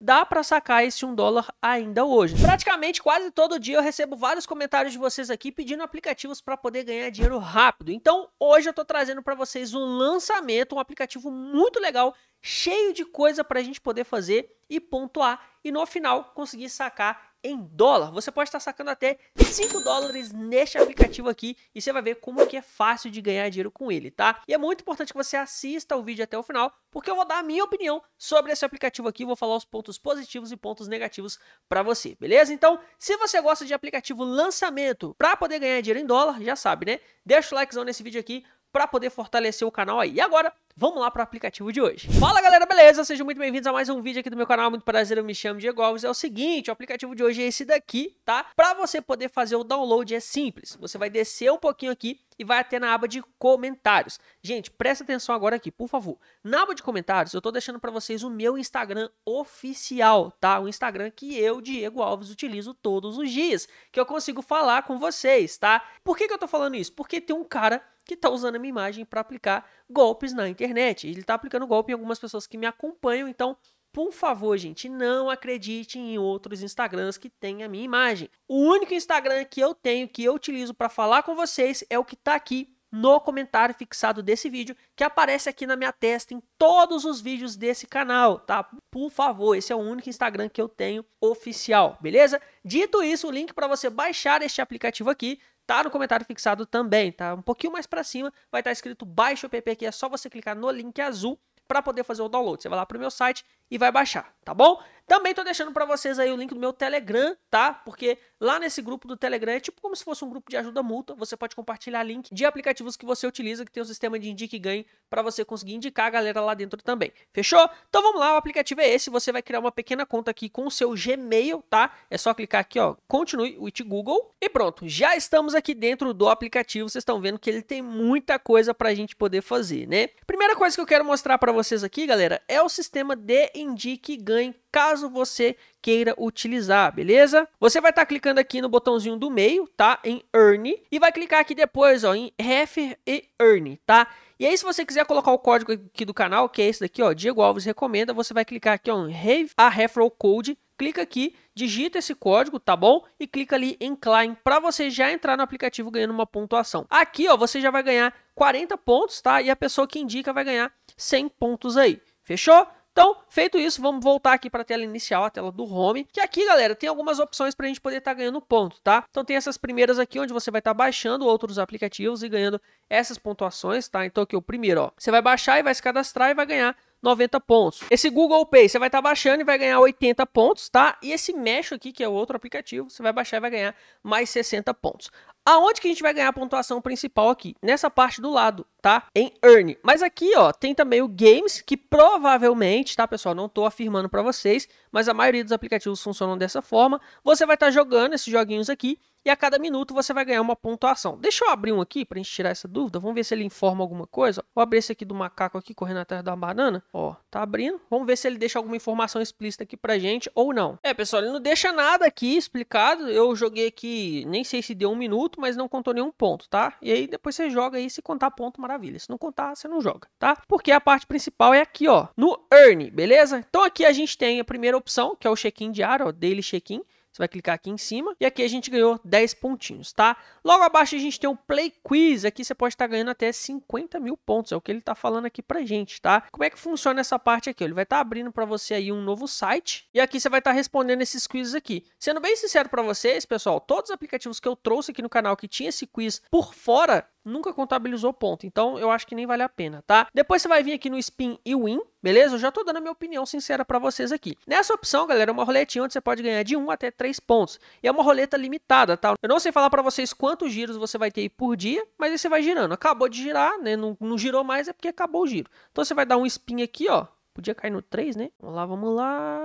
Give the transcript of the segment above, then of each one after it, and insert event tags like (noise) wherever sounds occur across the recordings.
dá para sacar esse um dólar ainda hoje. Praticamente quase todo dia eu recebo vários comentários de vocês aqui pedindo aplicativos para poder ganhar dinheiro rápido. Então hoje eu estou trazendo para vocês um lançamento, um aplicativo muito legal, cheio de coisa para a gente poder fazer e pontuar e no final conseguir sacar em dólar, você pode estar sacando até 5 dólares neste aplicativo aqui e você vai ver como que é fácil de ganhar dinheiro com ele, tá? E é muito importante que você assista o vídeo até o final, porque eu vou dar a minha opinião sobre esse aplicativo aqui, vou falar os pontos positivos e pontos negativos para você, beleza? Então, se você gosta de aplicativo lançamento para poder ganhar dinheiro em dólar, já sabe, né? Deixa o likezão nesse vídeo aqui, para poder fortalecer o canal aí. E agora, Vamos lá para o aplicativo de hoje. Fala galera, beleza? Sejam muito bem-vindos a mais um vídeo aqui do meu canal. Muito prazer, eu me chamo Diego Alves. É o seguinte, o aplicativo de hoje é esse daqui, tá? Para você poder fazer o download é simples. Você vai descer um pouquinho aqui e vai até na aba de comentários. Gente, presta atenção agora aqui, por favor. Na aba de comentários, eu estou deixando para vocês o meu Instagram oficial, tá? O Instagram que eu, Diego Alves, utilizo todos os dias, que eu consigo falar com vocês, tá? Por que, que eu estou falando isso? Porque tem um cara que está usando a minha imagem para aplicar golpes na internet. Ele está aplicando golpe em algumas pessoas que me acompanham, então por favor, gente, não acredite em outros Instagrams que têm a minha imagem. O único Instagram que eu tenho, que eu utilizo para falar com vocês, é o que está aqui no comentário fixado desse vídeo, que aparece aqui na minha testa em todos os vídeos desse canal, tá? Por favor, esse é o único Instagram que eu tenho oficial, beleza? Dito isso, o link para você baixar este aplicativo aqui tá no comentário fixado também, tá? Um pouquinho mais para cima vai estar tá escrito baixa o app, que é só você clicar no link azul para poder fazer o download. Você vai lá para o meu site e vai baixar, tá bom? Também tô deixando para vocês aí o link do meu Telegram, tá? Porque lá nesse grupo do Telegram é tipo como se fosse um grupo de ajuda multa, você pode compartilhar link de aplicativos que você utiliza que tem um sistema de indique e ganhe para você conseguir indicar a galera lá dentro também. Fechou? Então vamos lá, o aplicativo é esse, você vai criar uma pequena conta aqui com o seu Gmail, tá? É só clicar aqui, ó, continue with Google e pronto, já estamos aqui dentro do aplicativo, vocês estão vendo que ele tem muita coisa para a gente poder fazer, né? Primeira coisa que eu quero mostrar para vocês aqui, galera, é o sistema de indique e ganhe caso você queira utilizar, beleza? Você vai estar tá clicando aqui no botãozinho do meio, tá? Em Earn e vai clicar aqui depois, ó, em Refer e Earn, tá? E aí, se você quiser colocar o código aqui do canal, que é esse daqui, ó, Diego Alves Recomenda, você vai clicar aqui, ó, em a Referral Code, clica aqui, digita esse código, tá bom? E clica ali em claim para você já entrar no aplicativo ganhando uma pontuação. Aqui, ó, você já vai ganhar 40 pontos, tá? E a pessoa que indica vai ganhar 100 pontos aí. Fechou? Então, feito isso, vamos voltar aqui para a tela inicial, a tela do home, que aqui, galera, tem algumas opções para a gente poder estar tá ganhando ponto, tá? Então tem essas primeiras aqui, onde você vai estar tá baixando outros aplicativos e ganhando essas pontuações, tá? Então aqui o primeiro, ó, você vai baixar e vai se cadastrar e vai ganhar 90 pontos. Esse Google Pay você vai estar tá baixando e vai ganhar 80 pontos, tá? E esse Mesh aqui, que é o outro aplicativo, você vai baixar e vai ganhar mais 60 pontos. Aonde que a gente vai ganhar a pontuação principal aqui? Nessa parte do lado, tá? Em Earn. Mas aqui, ó, tem também o Games, que provavelmente, tá, pessoal? Não tô afirmando para vocês, mas a maioria dos aplicativos funcionam dessa forma. Você vai estar tá jogando esses joguinhos aqui e a cada minuto você vai ganhar uma pontuação. Deixa eu abrir um aqui pra gente tirar essa dúvida. Vamos ver se ele informa alguma coisa. Vou abrir esse aqui do macaco aqui, correndo atrás da banana. Ó, tá abrindo. Vamos ver se ele deixa alguma informação explícita aqui pra gente ou não. É, pessoal, ele não deixa nada aqui explicado. Eu joguei aqui, nem sei se deu um minuto ponto, mas não contou nenhum ponto, tá? E aí depois você joga aí, se contar ponto, maravilha. Se não contar, você não joga, tá? Porque a parte principal é aqui, ó, no earn, beleza? Então aqui a gente tem a primeira opção, que é o check-in diário, ó, daily check-in. Você vai clicar aqui em cima e aqui a gente ganhou 10 pontinhos, tá? Logo abaixo a gente tem um Play Quiz. Aqui você pode estar ganhando até 50 mil pontos, é o que ele está falando aqui para gente, tá? Como é que funciona essa parte aqui? Ele vai estar tá abrindo para você aí um novo site e aqui você vai estar tá respondendo esses quizzes aqui. Sendo bem sincero para vocês, pessoal, todos os aplicativos que eu trouxe aqui no canal que tinha esse quiz por fora, nunca contabilizou ponto. Então eu acho que nem vale a pena, tá? Depois você vai vir aqui no Spin e Win, beleza? Eu já tô dando a minha opinião sincera para vocês aqui. Nessa opção, galera, é uma roletinha onde você pode ganhar de 1 até 3 pontos. E é uma roleta limitada, tá? Eu não sei falar para vocês quantos giros você vai ter por dia, mas aí você vai girando. Acabou de girar, né? Não, não girou mais, é porque acabou o giro. Então você vai dar um Spin aqui, ó. Podia cair no 3, né? Vamos lá, vamos lá.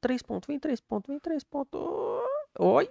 3 pontos, vem 3 pontos, vem 3 pontos. Olha!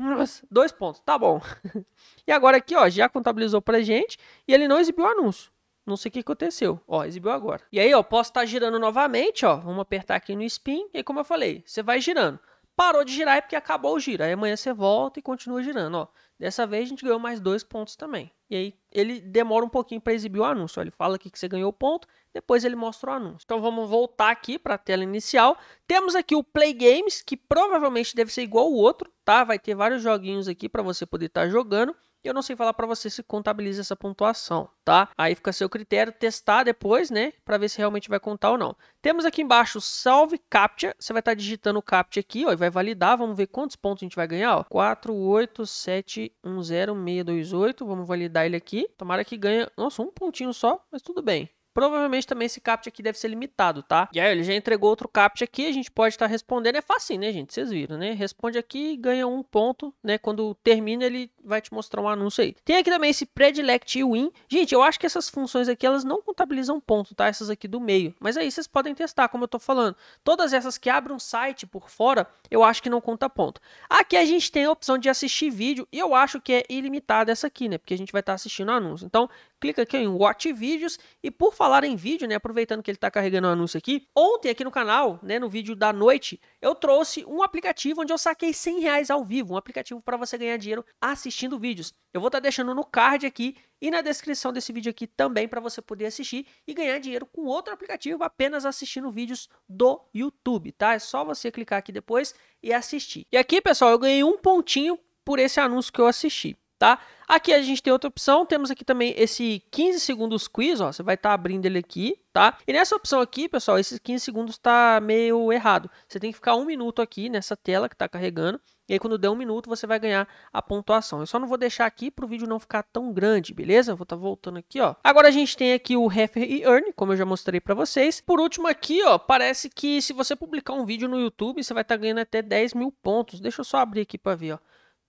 (laughs) Dois pontos, tá bom. (laughs) e agora aqui, ó, já contabilizou pra gente e ele não exibiu o anúncio. Não sei o que aconteceu. Ó, exibiu agora. E aí, ó, posso estar tá girando novamente, ó. Vamos apertar aqui no spin. E como eu falei, você vai girando. Parou de girar é porque acabou o giro. Aí amanhã você volta e continua girando. Ó, dessa vez a gente ganhou mais dois pontos também. E aí ele demora um pouquinho para exibir o anúncio. Ele fala aqui que você ganhou o ponto, depois ele mostra o anúncio. Então vamos voltar aqui para a tela inicial. Temos aqui o Play Games, que provavelmente deve ser igual o outro, tá? Vai ter vários joguinhos aqui para você poder estar tá jogando eu não sei falar para você se contabiliza essa pontuação, tá? Aí fica a seu critério testar depois, né, para ver se realmente vai contar ou não. Temos aqui embaixo salve captcha, você vai estar tá digitando o captcha aqui, ó, e vai validar, vamos ver quantos pontos a gente vai ganhar, ó. 48710628. vamos validar ele aqui. Tomara que ganhe, nossa, um pontinho só, mas tudo bem. Provavelmente também esse captcha aqui deve ser limitado, tá? E aí ele já entregou outro captcha aqui, a gente pode estar tá respondendo, é fácil, né, gente? Vocês viram, né? Responde aqui e ganha um ponto, né? Quando termina ele vai te mostrar um anúncio aí. Tem aqui também esse predilect win. Gente, eu acho que essas funções aqui elas não contabilizam ponto, tá? Essas aqui do meio. Mas aí vocês podem testar, como eu tô falando. Todas essas que abrem um site por fora, eu acho que não conta ponto. Aqui a gente tem a opção de assistir vídeo e eu acho que é ilimitada essa aqui, né? Porque a gente vai estar tá assistindo anúncio. Então, clica aqui em Watch Vídeos. E por falar em vídeo, né, aproveitando que ele está carregando o um anúncio aqui, ontem aqui no canal, né, no vídeo da noite, eu trouxe um aplicativo onde eu saquei 100 reais ao vivo, um aplicativo para você ganhar dinheiro assistindo vídeos. Eu vou estar tá deixando no card aqui e na descrição desse vídeo aqui também para você poder assistir e ganhar dinheiro com outro aplicativo apenas assistindo vídeos do YouTube, tá? É só você clicar aqui depois e assistir. E aqui, pessoal, eu ganhei um pontinho por esse anúncio que eu assisti tá? Aqui a gente tem outra opção, temos aqui também esse 15 segundos quiz, ó, você vai estar tá abrindo ele aqui, tá? E nessa opção aqui, pessoal, esses 15 segundos tá meio errado. Você tem que ficar um minuto aqui nessa tela que está carregando, e aí quando der um minuto você vai ganhar a pontuação. Eu só não vou deixar aqui para o vídeo não ficar tão grande, beleza? vou estar tá voltando aqui, ó. Agora a gente tem aqui o Refer e Earn, como eu já mostrei para vocês. Por último aqui, ó, parece que se você publicar um vídeo no YouTube, você vai estar tá ganhando até 10 mil pontos. Deixa eu só abrir aqui para ver, ó.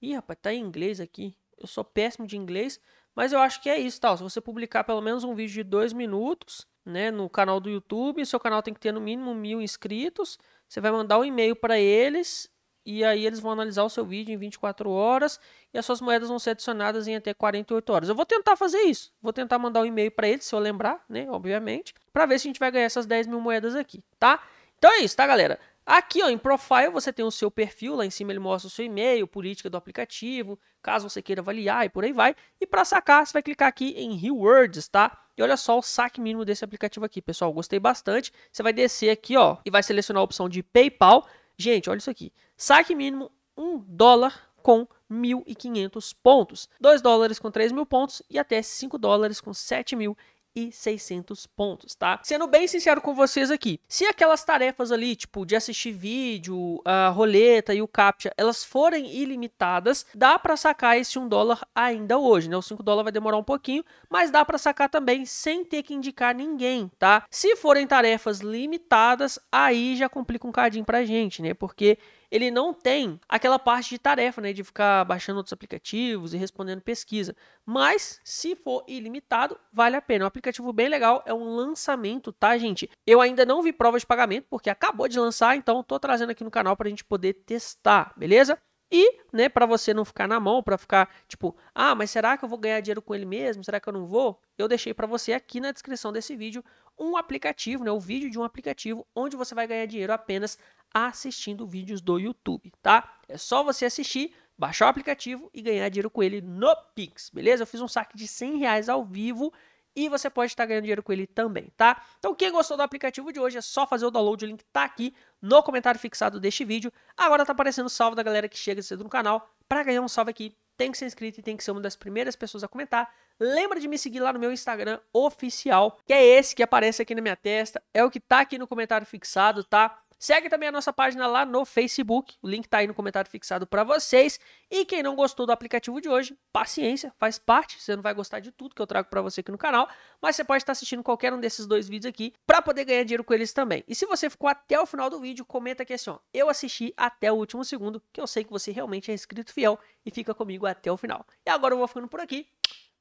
Ih, rapaz, tá em inglês aqui eu sou péssimo de inglês, mas eu acho que é isso, tal. Se você publicar pelo menos um vídeo de dois minutos, né, no canal do YouTube, seu canal tem que ter no mínimo mil inscritos. Você vai mandar um e-mail para eles e aí eles vão analisar o seu vídeo em 24 horas e as suas moedas vão ser adicionadas em até 48 horas. Eu vou tentar fazer isso. Vou tentar mandar um e-mail para eles, se eu lembrar, né, obviamente, para ver se a gente vai ganhar essas 10 mil moedas aqui, tá? Então é isso, tá, galera? Aqui ó, em Profile você tem o seu perfil, lá em cima ele mostra o seu e-mail, política do aplicativo, caso você queira avaliar e por aí vai. E para sacar, você vai clicar aqui em Rewards, tá? E olha só o saque mínimo desse aplicativo aqui, pessoal, gostei bastante. Você vai descer aqui ó, e vai selecionar a opção de PayPal. Gente, olha isso aqui, saque mínimo 1 dólar com 1.500 pontos, 2 dólares com 3.000 mil pontos e até 5 dólares com 7 mil e 600 pontos, tá? Sendo bem sincero com vocês aqui, se aquelas tarefas ali, tipo de assistir vídeo, a roleta e o captcha, elas forem ilimitadas, dá para sacar esse 1 dólar ainda hoje, né? O 5 dólar vai demorar um pouquinho, mas dá para sacar também sem ter que indicar ninguém, tá? Se forem tarefas limitadas, aí já complica um cadinho pra gente, né? Porque ele não tem aquela parte de tarefa, né, de ficar baixando outros aplicativos e respondendo pesquisa. Mas se for ilimitado, vale a pena. É um aplicativo bem legal, é um lançamento, tá, gente? Eu ainda não vi prova de pagamento porque acabou de lançar, então tô trazendo aqui no canal para a gente poder testar, beleza? E, né, para você não ficar na mão, para ficar tipo, ah, mas será que eu vou ganhar dinheiro com ele mesmo? Será que eu não vou? Eu deixei para você aqui na descrição desse vídeo um aplicativo, né, o vídeo de um aplicativo onde você vai ganhar dinheiro apenas assistindo vídeos do YouTube, tá? É só você assistir, baixar o aplicativo e ganhar dinheiro com ele no Pix, beleza? Eu fiz um saque de 100 reais ao vivo e você pode estar tá ganhando dinheiro com ele também, tá? Então, quem gostou do aplicativo de hoje é só fazer o download, o link tá aqui no comentário fixado deste vídeo. Agora tá aparecendo o salve da galera que chega cedo no canal. Para ganhar um salve aqui, tem que ser inscrito e tem que ser uma das primeiras pessoas a comentar. Lembra de me seguir lá no meu Instagram oficial, que é esse que aparece aqui na minha testa, é o que tá aqui no comentário fixado, tá? Segue também a nossa página lá no Facebook, o link está aí no comentário fixado para vocês. E quem não gostou do aplicativo de hoje, paciência, faz parte, você não vai gostar de tudo que eu trago para você aqui no canal, mas você pode estar tá assistindo qualquer um desses dois vídeos aqui para poder ganhar dinheiro com eles também. E se você ficou até o final do vídeo, comenta aqui assim, ó, eu assisti até o último segundo, que eu sei que você realmente é inscrito fiel e fica comigo até o final. E agora eu vou ficando por aqui.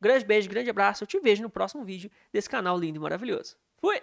Grande beijo, grande abraço. Eu te vejo no próximo vídeo desse canal lindo e maravilhoso. Fui!